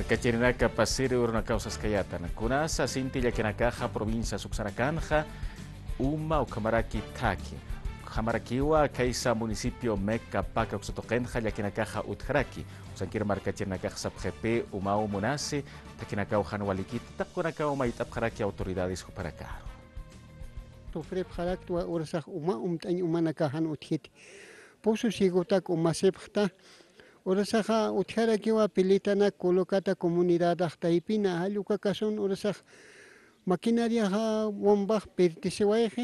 Capacir Pasiri, Urnacausas Cayatan, Kunasa, Cintilla, Quenacaja, provincia Suxanacanja, Uma, Ucamaraki, Taki, Jamaraquiwa, Caiza, municipio Meca, Paca, Uxotoquenja, Yaquinacaja, Utjaraki, Usanquir, Marcachirinacaja, Sapjepe, Umao, Munasi, Taquinacao, Janualiquit, Tacunacao, Maitapjaraki, autoridades Juparacaro. Tufrep Jaraktua, Ursa, Uma, Umtañ, Umanacajan, Utjit, Pozo, Sigota, Umasepta, Urasakha Ucharakiwa pilitana colocata comunidad ahtaipina halluka kasun urasakh maquinariaqa bombaj Mesta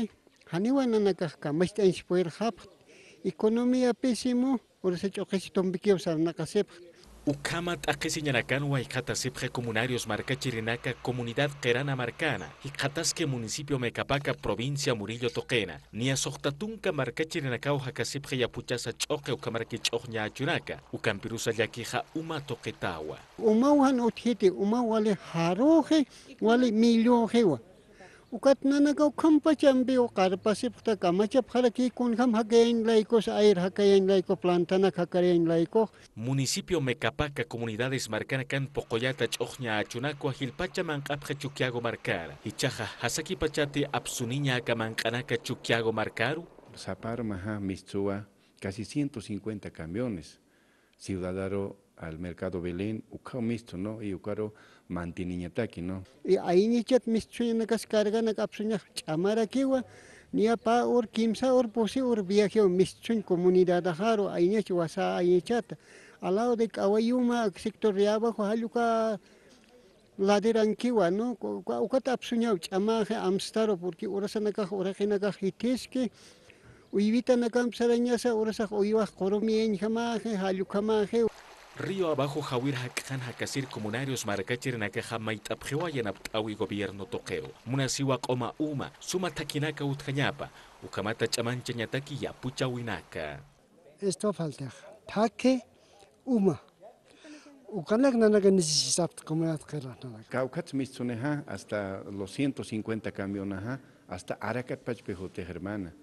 haniwananakaqqa mashta insipuirqapaq economiapisimu urasa ch'uqisi tumpikiwan sarnaqasipaq Ukamat Ucamat y Huaycatasip, Comunarios, Marca Comunidad Kerana Marcana, Hicatasque, Municipio Mecapaca, Provincia Murillo Toquena, Niazoctatunca, Marca Chirinaca, y Yapuchasa, Choque, Ucamarque, a Achuraca, Ucampirusa, Yaquija, Uma Toquetagua. Umawan Otjete, Umawale Haroje, Wale Millojewa ukat nanagaw kampa chambi o karpasip ta kamachap laicos air hakayan laico plantana khakareng laico municipio Mecapaca comunidades marcanacan pocoyata chochña chunaco ajilpacha manqapja chukiago marcara ichaja hasaki pachati apsuniña kamankana chukiago marcaru Zapar maha michua casi 150 camiones ciudadano al mercado Belén, ucao misto, ¿no? Y ucaro mantiniñataki, ¿no? Y ahí ni chat misto en la carga nak apsuña chamara kiwa, ni pa or kimsa or pose or viaje o misto en comunidad ajaro, ahí ni chuasa ahí Al lado de Kawayuma, sector de abajo, haluka ladera kiwa, ¿no? Ucata apsuña chamaje amstaro, porque ahora se nakaj, ahora que nakaj hiteske, Uyvita nakam sarañasa, ahora se oiva coromien jamaje, halucamaje. Río abajo Jawir Hakasir comunarios Marcachir Nakaja Maitapjewa Aptawi gobierno toqueo. Munasiwa Oma Uma, Suma Takinaka Utkañapa, Ukamata Chamancha ya Yapucha Winaka. Esto falta. Take Uma. Ukanak nanaka necesitap comunidad mitsuneha hasta los 150 camionaja hasta Aracat Pachpejote Germana.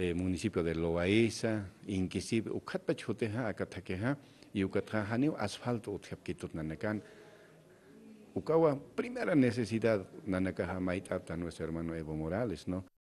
Eh, municipio de Loaiza, Inquisib, Ucatpa Choteja, Acataqueja, y Ucatajaneo, asfalto, Utjapquitut Nanacan. Ucawa, primera necesidad, Nanakaja maitata, nuestro hermano Evo Morales, ¿no?